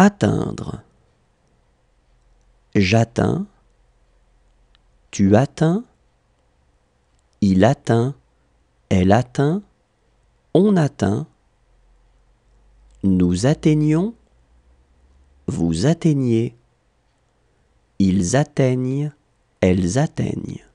Atteindre. J'atteins. Tu atteins. Il atteint. Elle atteint. On atteint. Nous atteignons. Vous atteignez. Ils atteignent. Elles atteignent.